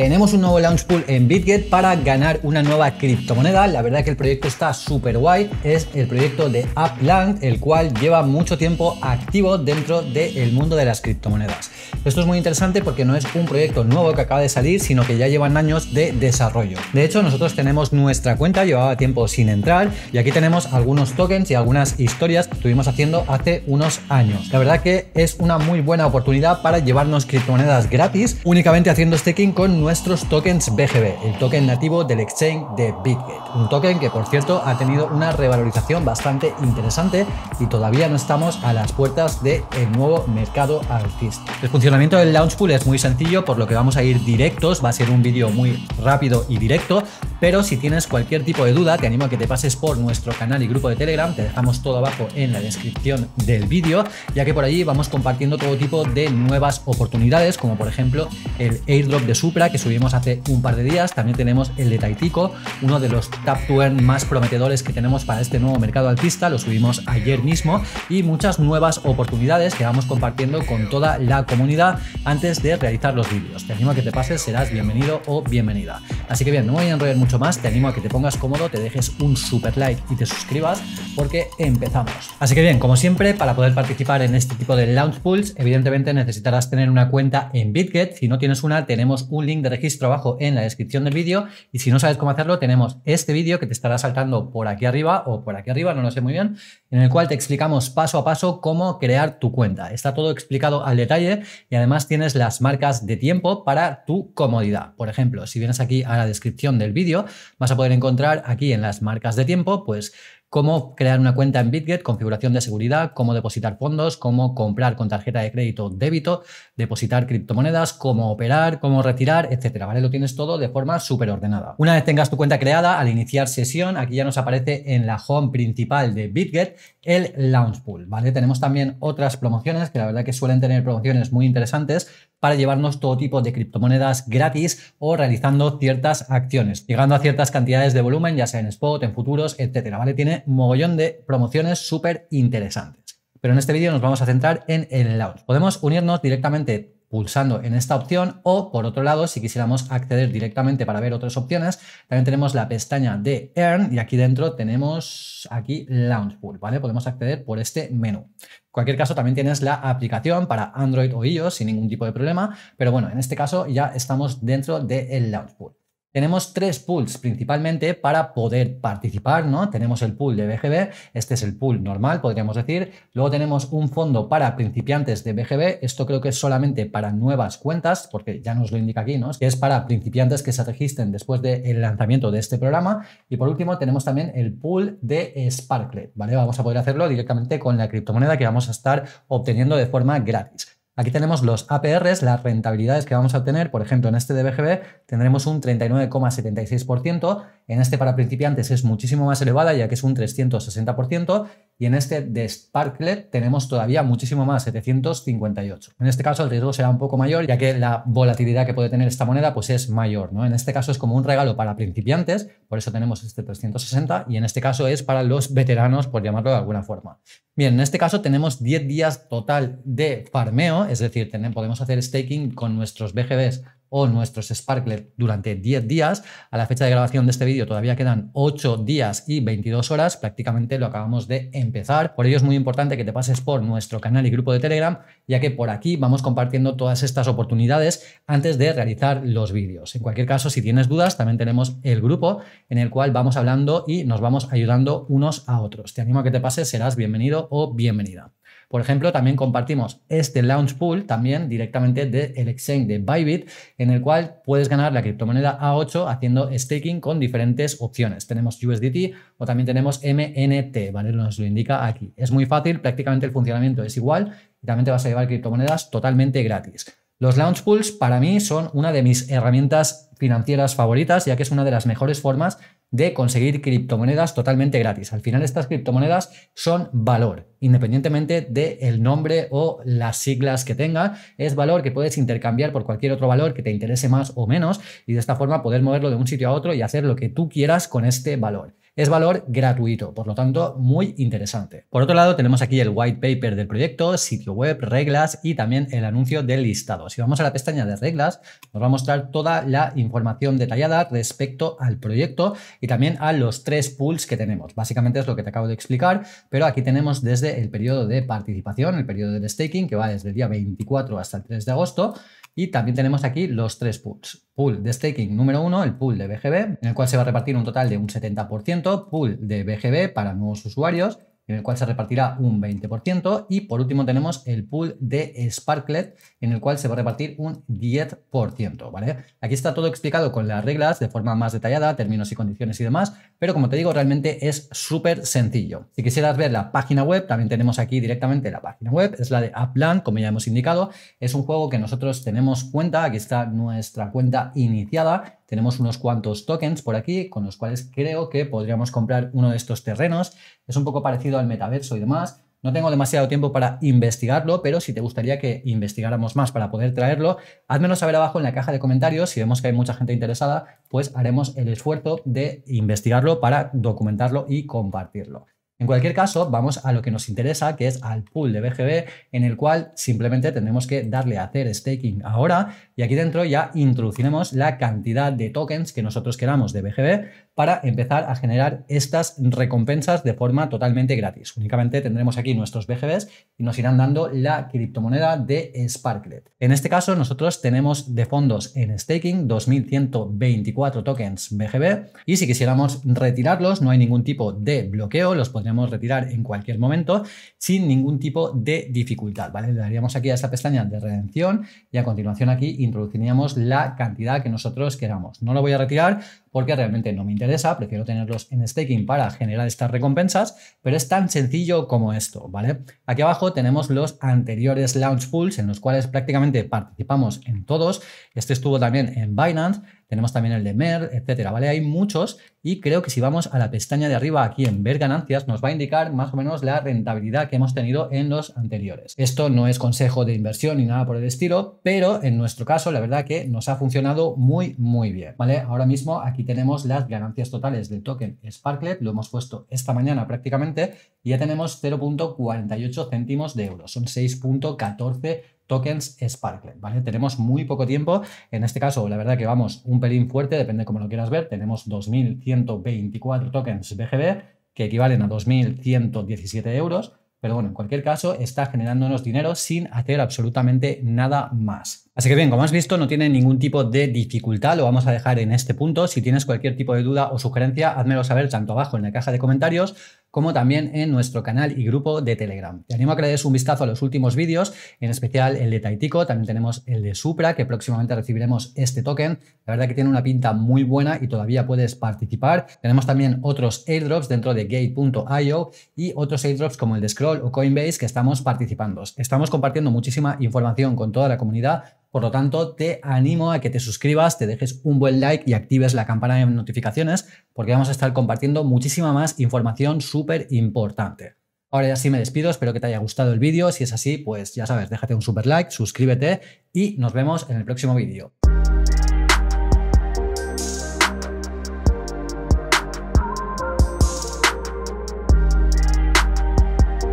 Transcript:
Tenemos un nuevo launch pool en BitGet para ganar una nueva criptomoneda. La verdad que el proyecto está súper guay. Es el proyecto de Upland, el cual lleva mucho tiempo activo dentro del mundo de las criptomonedas. Esto es muy interesante porque no es un proyecto nuevo que acaba de salir, sino que ya llevan años de desarrollo. De hecho, nosotros tenemos nuestra cuenta, llevaba tiempo sin entrar, y aquí tenemos algunos tokens y algunas historias que estuvimos haciendo hace unos años. La verdad que es una muy buena oportunidad para llevarnos criptomonedas gratis, únicamente haciendo staking con nuestros tokens BGB, el token nativo del exchange de Bitgate. Un token que, por cierto, ha tenido una revalorización bastante interesante y todavía no estamos a las puertas del el nuevo mercado alcista. El funcionamiento del Launchpool es muy sencillo, por lo que vamos a ir directos. Va a ser un vídeo muy rápido y directo, pero si tienes cualquier tipo de duda, te animo a que te pases por nuestro canal y grupo de Telegram. Te dejamos todo abajo en la descripción del vídeo, ya que por allí vamos compartiendo todo tipo de nuevas oportunidades, como por ejemplo el airdrop de Supra, que subimos hace un par de días. También tenemos el de Taitico, uno de los Tap más prometedores que tenemos para este nuevo mercado altista, Lo subimos ayer mismo y muchas nuevas oportunidades que vamos compartiendo con toda la comunidad antes de realizar los vídeos. Te animo a que te pases, serás bienvenido o bienvenida. Así que bien, no me voy a enrollar mucho más. Te animo a que te pongas cómodo, te dejes un super like y te suscribas porque empezamos. Así que bien, como siempre, para poder participar en este tipo de launch pools, evidentemente necesitarás tener una cuenta en BitGet. Si no tienes una, tenemos un link de registro abajo en la descripción del vídeo. Y si no sabes cómo hacerlo, tenemos este vídeo que te estará saltando por aquí arriba o por aquí arriba, no lo sé muy bien, en el cual te explicamos paso a paso cómo crear tu cuenta. Está todo explicado al detalle y además tienes las marcas de tiempo para tu comodidad. Por ejemplo, si vienes aquí a la descripción del vídeo, vas a poder encontrar aquí en las marcas de tiempo, pues cómo crear una cuenta en Bitget, configuración de seguridad, cómo depositar fondos, cómo comprar con tarjeta de crédito débito, depositar criptomonedas, cómo operar, cómo retirar, etcétera, ¿vale? Lo tienes todo de forma súper ordenada. Una vez tengas tu cuenta creada, al iniciar sesión, aquí ya nos aparece en la home principal de Bitget el Launch Pool, ¿vale? Tenemos también otras promociones que la verdad que suelen tener promociones muy interesantes para llevarnos todo tipo de criptomonedas gratis o realizando ciertas acciones, llegando a ciertas cantidades de volumen, ya sea en spot, en futuros, etcétera, ¿vale? Tiene mogollón de promociones súper interesantes. Pero en este vídeo nos vamos a centrar en el launch. Podemos unirnos directamente pulsando en esta opción o por otro lado si quisiéramos acceder directamente para ver otras opciones también tenemos la pestaña de Earn y aquí dentro tenemos aquí Launch Pool, ¿vale? Podemos acceder por este menú. En cualquier caso también tienes la aplicación para Android o iOS sin ningún tipo de problema, pero bueno, en este caso ya estamos dentro del de Pool. Tenemos tres pools principalmente para poder participar, ¿no? Tenemos el pool de BGB, este es el pool normal, podríamos decir. Luego tenemos un fondo para principiantes de BGB, esto creo que es solamente para nuevas cuentas, porque ya nos lo indica aquí, ¿no? Que es para principiantes que se registren después del lanzamiento de este programa. Y por último tenemos también el pool de Sparkle. ¿vale? Vamos a poder hacerlo directamente con la criptomoneda que vamos a estar obteniendo de forma gratis. Aquí tenemos los APRs, las rentabilidades que vamos a obtener. Por ejemplo, en este de BGB tendremos un 39,76%. En este para principiantes es muchísimo más elevada, ya que es un 360% y en este de Sparklet tenemos todavía muchísimo más, 758. En este caso el riesgo será un poco mayor ya que la volatilidad que puede tener esta moneda pues es mayor, ¿no? En este caso es como un regalo para principiantes, por eso tenemos este 360 y en este caso es para los veteranos por llamarlo de alguna forma. Bien, en este caso tenemos 10 días total de farmeo, es decir, podemos hacer staking con nuestros BGBs o nuestros Sparkler durante 10 días. A la fecha de grabación de este vídeo todavía quedan 8 días y 22 horas, prácticamente lo acabamos de empezar. Por ello es muy importante que te pases por nuestro canal y grupo de Telegram, ya que por aquí vamos compartiendo todas estas oportunidades antes de realizar los vídeos. En cualquier caso, si tienes dudas, también tenemos el grupo en el cual vamos hablando y nos vamos ayudando unos a otros. Te animo a que te pases, serás bienvenido o bienvenida. Por ejemplo, también compartimos este launch pool también directamente del el exchange de Bybit, en el cual puedes ganar la criptomoneda A8 haciendo staking con diferentes opciones. Tenemos USDT o también tenemos MNT, ¿vale? Nos lo indica aquí. Es muy fácil, prácticamente el funcionamiento es igual y también te vas a llevar criptomonedas totalmente gratis. Los launch pools para mí son una de mis herramientas financieras favoritas, ya que es una de las mejores formas de conseguir criptomonedas totalmente gratis. Al final estas criptomonedas son valor, independientemente del el nombre o las siglas que tenga es valor que puedes intercambiar por cualquier otro valor que te interese más o menos y de esta forma poder moverlo de un sitio a otro y hacer lo que tú quieras con este valor. Es valor gratuito, por lo tanto, muy interesante. Por otro lado, tenemos aquí el white paper del proyecto, sitio web, reglas y también el anuncio del listado. Si vamos a la pestaña de reglas, nos va a mostrar toda la información detallada respecto al proyecto y también a los tres pools que tenemos. Básicamente es lo que te acabo de explicar, pero aquí tenemos desde el periodo de participación, el periodo del staking, que va desde el día 24 hasta el 3 de agosto, y también tenemos aquí los tres pools. Pool de staking número uno, el pool de BGB, en el cual se va a repartir un total de un 70%, pool de BGB para nuevos usuarios en el cual se repartirá un 20%. Y por último tenemos el pool de Sparklet, en el cual se va a repartir un 10%. ¿vale? Aquí está todo explicado con las reglas de forma más detallada, términos y condiciones y demás, pero como te digo, realmente es súper sencillo. Si quisieras ver la página web, también tenemos aquí directamente la página web, es la de Upland, como ya hemos indicado. Es un juego que nosotros tenemos cuenta, aquí está nuestra cuenta iniciada tenemos unos cuantos tokens por aquí con los cuales creo que podríamos comprar uno de estos terrenos. Es un poco parecido al metaverso y demás. No tengo demasiado tiempo para investigarlo, pero si te gustaría que investigáramos más para poder traerlo, házmelo saber abajo en la caja de comentarios. Si vemos que hay mucha gente interesada, pues haremos el esfuerzo de investigarlo para documentarlo y compartirlo. En cualquier caso, vamos a lo que nos interesa, que es al pool de BGB, en el cual simplemente tendremos que darle a hacer staking ahora y aquí dentro ya introduciremos la cantidad de tokens que nosotros queramos de BGB para empezar a generar estas recompensas de forma totalmente gratis. Únicamente tendremos aquí nuestros bgb y nos irán dando la criptomoneda de Sparklet. En este caso, nosotros tenemos de fondos en staking 2124 tokens BGB y si quisiéramos retirarlos, no hay ningún tipo de bloqueo, los podríamos podemos retirar en cualquier momento sin ningún tipo de dificultad, ¿vale? Le daríamos aquí a esta pestaña de redención y a continuación aquí introduciríamos la cantidad que nosotros queramos. No lo voy a retirar porque realmente no me interesa, prefiero tenerlos en staking para generar estas recompensas, pero es tan sencillo como esto, ¿vale? Aquí abajo tenemos los anteriores launch pools en los cuales prácticamente participamos en todos. Este estuvo también en Binance tenemos también el de MER, etcétera, ¿vale? Hay muchos y creo que si vamos a la pestaña de arriba aquí en ver ganancias, nos va a indicar más o menos la rentabilidad que hemos tenido en los anteriores. Esto no es consejo de inversión ni nada por el estilo, pero en nuestro caso la verdad que nos ha funcionado muy, muy bien, ¿vale? Ahora mismo aquí tenemos las ganancias totales del token Sparklet, lo hemos puesto esta mañana prácticamente y ya tenemos 0.48 céntimos de euros, son 6.14 tokens Sparkle, ¿vale? Tenemos muy poco tiempo, en este caso la verdad que vamos un pelín fuerte, depende cómo lo quieras ver, tenemos 2.124 tokens BGB que equivalen a 2.117 euros, pero bueno, en cualquier caso está generándonos dinero sin hacer absolutamente nada más, Así que bien, como has visto, no tiene ningún tipo de dificultad, lo vamos a dejar en este punto. Si tienes cualquier tipo de duda o sugerencia, házmelo saber tanto abajo en la caja de comentarios como también en nuestro canal y grupo de Telegram. Te animo a que le des un vistazo a los últimos vídeos, en especial el de Taitico, también tenemos el de Supra, que próximamente recibiremos este token. La verdad que tiene una pinta muy buena y todavía puedes participar. Tenemos también otros airdrops dentro de gate.io y otros airdrops como el de Scroll o Coinbase que estamos participando. Estamos compartiendo muchísima información con toda la comunidad por lo tanto, te animo a que te suscribas, te dejes un buen like y actives la campana de notificaciones porque vamos a estar compartiendo muchísima más información súper importante. Ahora ya sí me despido, espero que te haya gustado el vídeo, si es así, pues ya sabes, déjate un super like, suscríbete y nos vemos en el próximo vídeo.